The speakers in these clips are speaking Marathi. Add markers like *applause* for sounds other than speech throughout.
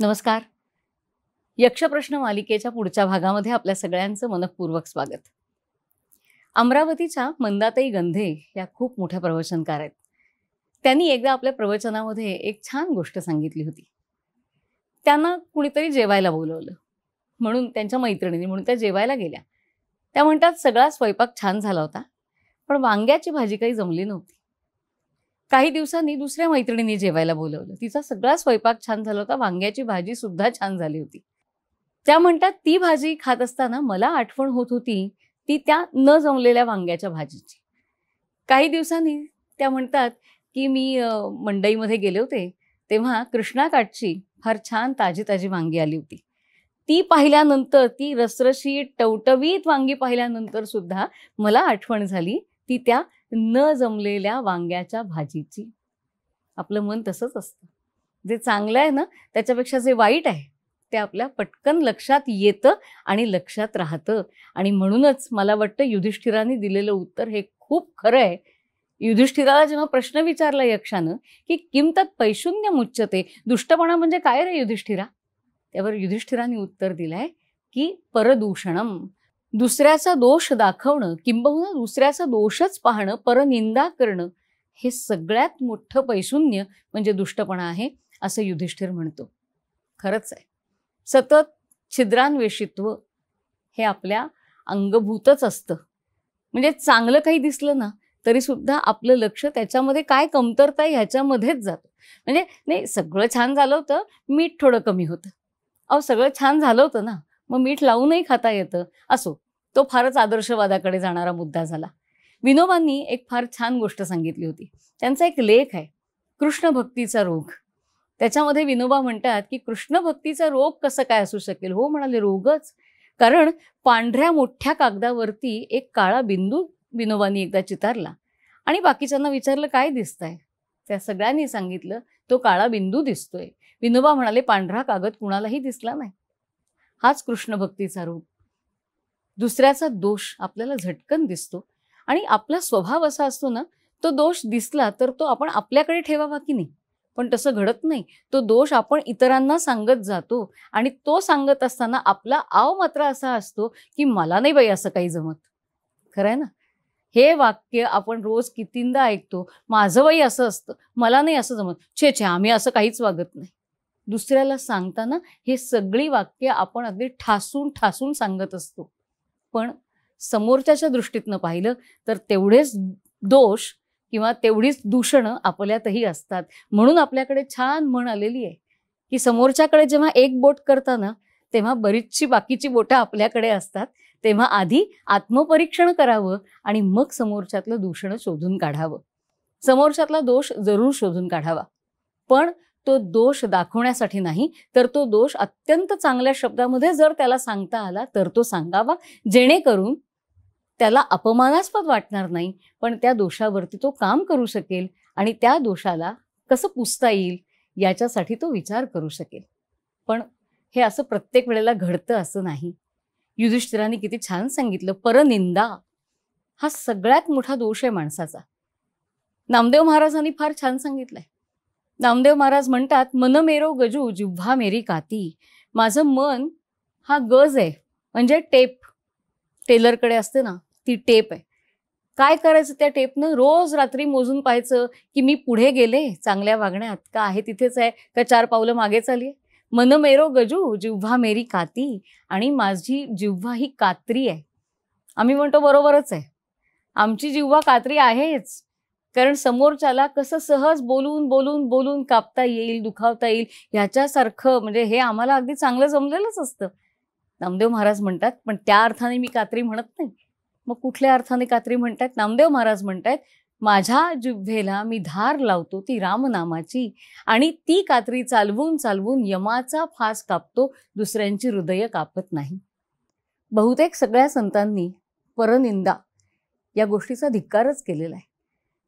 नमस्कार यक्षप्रश्न मालिकेच्या पुढच्या भागामध्ये आपल्या सगळ्यांचं मनपूर्वक स्वागत अमरावतीच्या मंदाताई गंधे या खूप मोठ्या प्रवचनकार आहेत त्यांनी एकदा आपल्या प्रवचनामध्ये एक छान गोष्ट सांगितली होती त्यांना कुणीतरी जेवायला बोलवलं म्हणून त्यांच्या मैत्रिणींनी म्हणून त्या जेवायला गेल्या त्या म्हणतात सगळा स्वयंपाक छान झाला होता पण वांग्याची भाजी काही जमली नव्हती काही दिवसांनी दुसऱ्या मैत्रिणीने जेवायला बोलवलं तिचा सगळा स्वयंपाक छान झाला होता वांग्याची भाजी सुद्धा छान झाली होती त्या म्हणतात ती भाजी खात असताना मला आठवण होत होती ती त्या न जमलेल्या वांग्याच्या भाजीची काही दिवसांनी त्या म्हणतात की मी मंडईमध्ये गेले होते तेव्हा कृष्णाकाठची फार छान ताजी ताजी वांगी आली होती ती पाहिल्यानंतर ती रसरशी टवटवीत वांगी पाहिल्यानंतर सुद्धा मला आठवण झाली ती त्या न जमलेल्या वांग्याच्या भाजीची आपलं मन तसंच असतं जे चांगलं आहे ना त्याच्यापेक्षा जे वाईट आहे ते आपल्या पटकन लक्षात येतं आणि लक्षात राहतं आणि म्हणूनच मला वाटतं युधिष्ठिराने दिलेलं उत्तर हे खूप खरं आहे युधिष्ठिराला जेव्हा प्रश्न विचारला यक्षानं की किमतात पैशून्य मुच्चते दुष्टपणा म्हणजे काय रे युधिष्ठिरा त्यावर युधिष्ठिराने उत्तर दिलंय की परदूषणम दुसऱ्याचा दोष दाखवणं किंबहुना दुसऱ्याचा दोषच पाहणं परनिंदा करणं हे सगळ्यात मोठं पैशून्य म्हणजे दुष्टपणा आहे असं युधिष्ठिर म्हणतो खरंच आहे सतत छिद्रान्वेषित्व हे आपल्या अंगभूतच असतं म्हणजे चांगलं काही दिसलं ना तरीसुद्धा आपलं लक्ष त्याच्यामध्ये काय कमतरता ह्याच्यामध्येच जातं म्हणजे नाही सगळं छान झालं होतं मीठ थोडं कमी होतं अहो सगळं छान झालं होतं ना मग मीठ लावूनही खाता येतं असो तो फारच आदर्शवादाकडे जाणारा मुद्दा झाला विनोबांनी एक फार छान गोष्ट सांगितली होती त्यांचा एक लेख आहे कृष्ण भक्तीचा रोग त्याच्यामध्ये विनोबा म्हणतात की कृष्ण भक्तीचा रोग कसं काय असू शकेल हो म्हणाले रोगच कारण पांढऱ्या मोठ्या कागदावरती एक काळा बिंदू विनोबांनी एकदा चितारला आणि बाकीच्यांना विचारलं काय दिसतंय त्या सगळ्यांनी सांगितलं तो काळा बिंदू दिसतोय विनोबा म्हणाले पांढरा कागद कुणालाही दिसला नाही हाच कृष्ण भक्तीचा रोग दुसऱ्याचा दोष आपल्याला झटकन दिसतो आणि आपला स्वभाव असा असतो ना तो दोष दिसला तर तो आपण आपल्याकडे ठेवावा की नाही पण तसं घडत नाही तो दोष आपण इतरांना सांगत जातो आणि तो सांगत असताना आपला आव मात्र असा असतो की मला नाही बाई असं काही जमत खरं आहे ना हे वाक्य आपण रोज कितींदा ऐकतो माझं बाई असं असतं मला नाही असं जमत छे छे आम्ही असं काहीच वागत नाही दुसऱ्याला सांगताना हे सगळी वाक्य आपण अगदी ठासून ठासून सांगत असतो पण समोरच्याच्या दृष्टीतनं पाहिलं तर तेवढेच दोष किंवा तेवढीच दूषणं आपल्यातही असतात म्हणून आपल्याकडे छान म्हण आलेली आहे की समोरच्याकडे जेव्हा एक बोट करताना तेव्हा बरीचशी बाकीची बोटं आपल्याकडे असतात तेव्हा आधी आत्मपरीक्षण करावं आणि मग समोरच्यातलं दूषण शोधून काढावं समोरच्यातला दोष जरूर शोधून काढावा पण तो दोष दाखवण्यासाठी नाही तर तो दोष अत्यंत चांगल्या शब्दामध्ये जर त्याला सांगता आला तर तो सांगावा जेणेकरून त्याला अपमानास्पद वाटणार नाही पण त्या दोषावरती तो काम करू शकेल आणि त्या दोषाला कसं पुसता येईल याच्यासाठी तो विचार करू शकेल पण हे असं प्रत्येक वेळेला घडतं असं नाही युधिष्ठिराने किती छान सांगितलं परनिंदा हा सगळ्यात मोठा दोष आहे माणसाचा नामदेव महाराजांनी फार छान सांगितलंय नामदेव महाराज म्हणतात मन मेरो गजू जिव्हा मेरी काती माझं मन हा गज आहे म्हणजे टेप टेलरकडे असते ना ती टेप आहे काय करायचं त्या टेपनं रोज रात्री मोजून पाहायचं की मी पुढे गेले चांगल्या वागण्यात का आहे तिथेच आहे का चार पावलं मागे चालली मन मेरो गजू जिव्हा मेरी काती आणि माझी जिव्हा ही कात्री आहे आम्ही म्हणतो बरोबरच आहे आमची जिव्हा कात्री आहेच कारण समोरच्याला कसं सहज बोलून बोलून बोलून कापता येईल दुखावता येईल ह्याच्यासारखं म्हणजे हे आम्हाला अगदी चांगलं जमलेलंच असतं नामदेव महाराज म्हणतात पण त्या अर्थाने मी कात्री म्हणत नाही मग कुठल्या अर्थाने कात्री म्हणतात नामदेव महाराज म्हणतात माझ्या जिभेला मी धार लावतो ती रामनामाची आणि ती कात्री चालवून चालवून यमाचा फास कापतो दुसऱ्यांची हृदय कापत नाही बहुतेक सगळ्या संतांनी परनिंदा या गोष्टीचा धिक्कारच केलेला आहे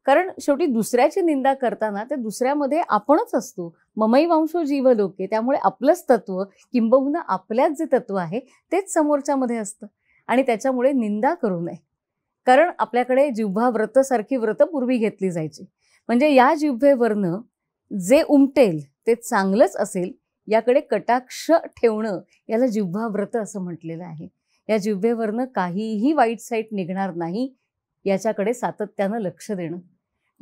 कारण शेवटी दुसऱ्याची निंदा करताना ते दुसऱ्यामध्ये आपणच असतो ममई वंशो लोके त्यामुळे आपलंच तत्व किंबहुना आपल्याच जे तत्व आहे तेच समोरच्यामध्ये असतं आणि त्याच्यामुळे निंदा करू नये कारण आपल्याकडे जिव्हा सारखी व्रत पूर्वी घेतली जायची म्हणजे या जिव्हेवरनं जे उमटेल ते चांगलंच असेल याकडे कटाक्ष ठेवणं याला जिव्हा व्रत असं म्हटलेलं आहे या जिव्हेवरनं काहीही वाईट साईट निघणार नाही याच्याकडे सातत्यानं लक्ष देणं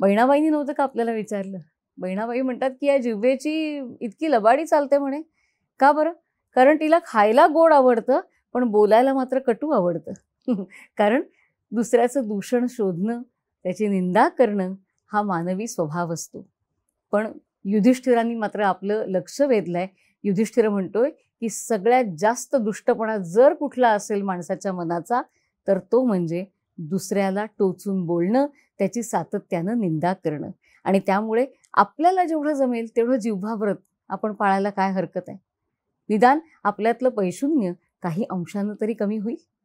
बहिणाबाईंनी नव्हतं का आपल्याला विचारलं बहिणाबाई म्हणतात की या जिव्हेची इतकी लबाडी चालते म्हणे का बरं कारण तिला खायला गोड आवडतं पण बोलायला मात्र कटू आवडतं *laughs* कारण दुसऱ्याचं दूषण शोधणं त्याची निंदा करणं हा मानवी स्वभाव असतो पण युधिष्ठिरांनी मात्र आपलं लक्ष वेधलंय युधिष्ठिर म्हणतोय की सगळ्यात जास्त दुष्टपणा जर कुठला असेल माणसाच्या मनाचा तर तो म्हणजे दुसऱ्याला टोचून बोलणं त्याची सातत्यानं निंदा करणं आणि त्यामुळे आपल्याला जेवढं जमेल तेवढं जीवभावरत, आपण पाळायला काय हरकत आहे निदान आपल्यातलं पैशून्य काही अंशानं तरी कमी होईल